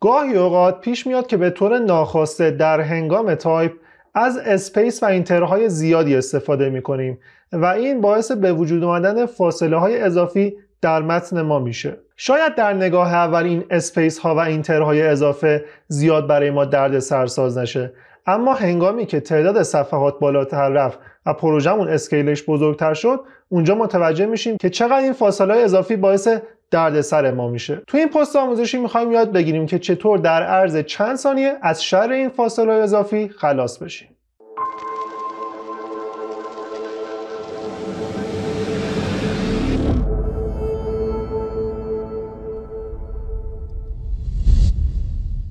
گاهی اوقات پیش میاد که به طور ناخواسته در هنگام تایپ از اسپیس و اینترهای زیادی استفاده می کنیم و این باعث به وجود آمدن فاصله های اضافی در متن ما میشه شاید در نگاه اول این اسپیس ها و اینترهای اضافه زیاد برای ما درد سرساز نشه اما هنگامی که تعداد صفحات بالاتر رفت و پروژمون اسکیلش بزرگتر شد اونجا متوجه میشیم که چقدر این فاصله های اضافی باعث سر ما میشه تو این پست آموزشی میخوایم یاد بگیریم که چطور در عرض چند ثانیه از شر این فاصله اضافی خلاص بشیم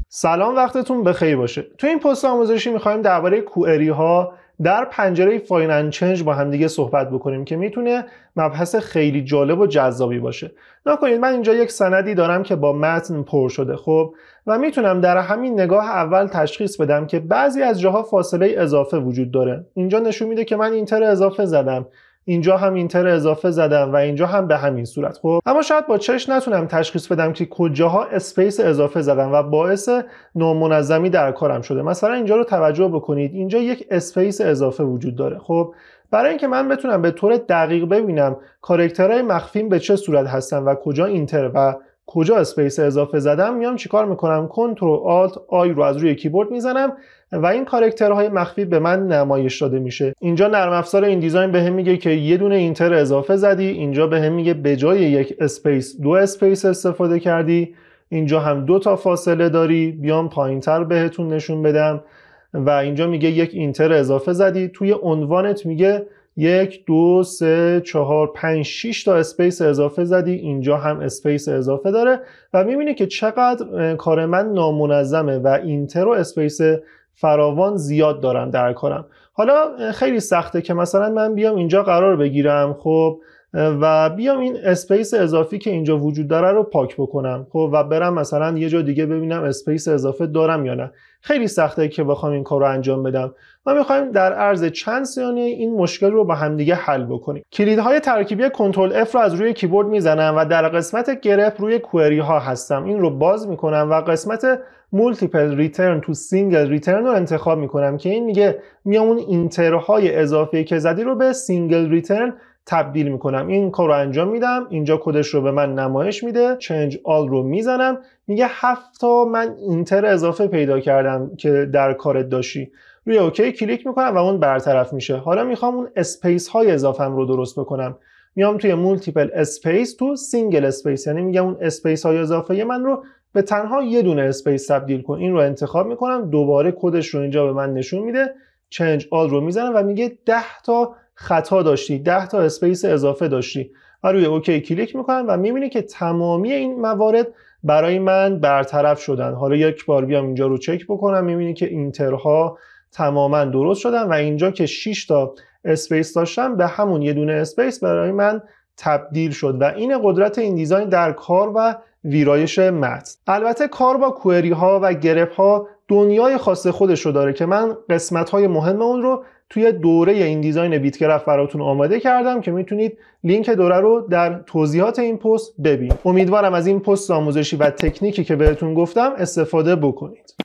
سلام وقتتون بخیر باشه تو این پست آموزشی میخوایم درباره کوئری ها در پنجره فاین چنج با همدیگه صحبت بکنیم که میتونه مبحث خیلی جالب و جذابی باشه نکنید من اینجا یک سندی دارم که با متن پر شده خب و میتونم در همین نگاه اول تشخیص بدم که بعضی از جاها فاصله اضافه وجود داره اینجا نشون میده که من اینتر اضافه زدم اینجا هم اینتر اضافه زدم و اینجا هم به همین صورت خب اما شاید با چش نتونم تشخیص بدم که کجاها اسپیس اضافه زدم و باعث نامنظمی در کارم شده مثلا اینجا رو توجه بکنید اینجا یک اسپیس اضافه وجود داره خب برای اینکه من بتونم به طور دقیق ببینم کارکترهای مخفیم به چه صورت هستن و کجا اینتر و کجا اسپیس اضافه زدم میام چیکار میکنم کنترل آلت آی رو از روی کیبورد میزنم و این کارکترهای مخفی به من نمایش داده میشه اینجا نرم افزار این دیزاین بهم میگه که یه دونه اینتر اضافه زدی اینجا بهم میگه به جای یک اسپیس دو اسپیس استفاده کردی اینجا هم دو تا فاصله داری بیام پایینتر بهتون نشون بدم و اینجا میگه یک اینتر اضافه زدی توی عنوانت میگه یک دو سه چهار پنج شیش تا اسپیس اضافه زدی اینجا هم اسپیس اضافه داره و میبینی که چقدر کار من نامنظمه و اینتر و اسپیس فراوان زیاد دارم در کارم حالا خیلی سخته که مثلا من بیام اینجا قرار بگیرم خب و بیام این اسپیس اضافی که اینجا وجود داره رو پاک بکنم خب و برم مثلا یه جا دیگه ببینم اسپیس اضافه دارم یا نه خیلی سخته که بخوام این کار رو انجام بدم ما میخوایم در عرض چند ثانیه این مشکل رو با همدیگه حل بکنیم کلیدهای ترکیبی کنترل F رو از روی کیبورد میزنم و در قسمت گرپ روی کوئری ها هستم این رو باز میکنم و قسمت مولتیپل ریترن تو سینگل ریترن رو انتخاب میکنم که این میگه میام اون اینترهای اضافه که زدی رو به سینگل ریترن تبدیل میکنم این کار رو انجام میدم اینجا کدش رو به من نمایش میده چنج آل رو میزنم میگه هفت تا من اینتر اضافه پیدا کردم که در کارت داشی روی اوکی کلیک میکنم و اون برطرف میشه حالا میخوام اون اسپیس های اضافم رو درست بکنم میام توی مولتیپل اسپیس تو سینگل اسپیس یعنی میگم اون اسپیس های اضافه من رو به تنها یه دونه اسپیس تبدیل کن این رو انتخاب میکنم دوباره کدش رو اینجا به من نشون میده چنج آل رو میزنه و میگه 10 تا خطا داشتی 10 تا اسپیس اضافه داشتی و روی اوکی کلیک میکنم و میبینی که تمامی این موارد برای من برطرف شدن حالا یک بار بیام اینجا رو چک بکنم میبینی که اینترها تماما درست شدن و اینجا که 6 تا اسپیس داشتم به همون یه دونه اسپیس برای من تبدیل شد و این قدرت این دیزاین در کار و ویرایش متن البته کار با کوئری ها و گرپ ها دنیای خاص خودش رو داره که من قسمت های مهم اون رو توی دوره این دیزاین بیتگرف براتون آماده کردم که میتونید لینک دوره رو در توضیحات این پست ببینید امیدوارم از این پست آموزشی و تکنیکی که بهتون گفتم استفاده بکنید